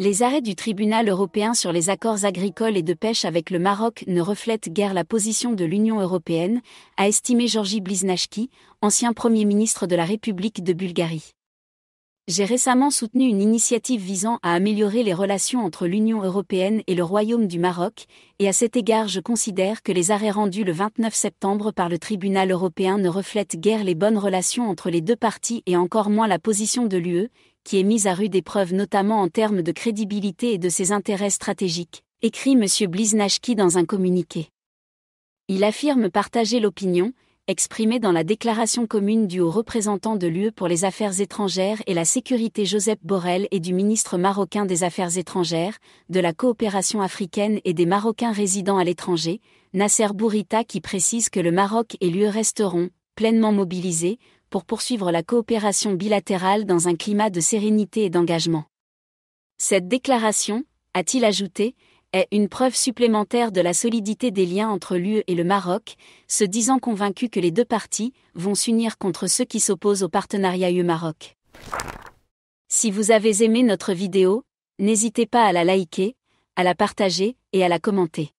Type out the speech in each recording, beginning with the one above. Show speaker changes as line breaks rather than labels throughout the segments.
Les arrêts du Tribunal européen sur les accords agricoles et de pêche avec le Maroc ne reflètent guère la position de l'Union européenne, a estimé Georgi Bliznachki, ancien Premier ministre de la République de Bulgarie j'ai récemment soutenu une initiative visant à améliorer les relations entre l'Union européenne et le Royaume du Maroc, et à cet égard je considère que les arrêts rendus le 29 septembre par le Tribunal européen ne reflètent guère les bonnes relations entre les deux parties et encore moins la position de l'UE, qui est mise à rude épreuve notamment en termes de crédibilité et de ses intérêts stratégiques, écrit M. Bliznachki dans un communiqué. Il affirme partager l'opinion, Exprimé dans la déclaration commune du haut représentant de l'UE pour les affaires étrangères et la sécurité Joseph Borrell et du ministre marocain des Affaires étrangères, de la coopération africaine et des Marocains résidant à l'étranger, Nasser Bourita qui précise que le Maroc et l'UE resteront pleinement mobilisés pour poursuivre la coopération bilatérale dans un climat de sérénité et d'engagement. Cette déclaration, a-t-il ajouté, est une preuve supplémentaire de la solidité des liens entre l'UE et le Maroc, se disant convaincu que les deux parties vont s'unir contre ceux qui s'opposent au partenariat UE-Maroc. Si vous avez aimé notre vidéo, n'hésitez pas à la liker, à la partager et à la commenter.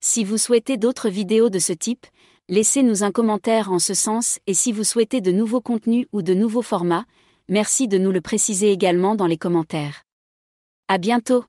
Si vous souhaitez d'autres vidéos de ce type, laissez-nous un commentaire en ce sens et si vous souhaitez de nouveaux contenus ou de nouveaux formats, merci de nous le préciser également dans les commentaires. À bientôt!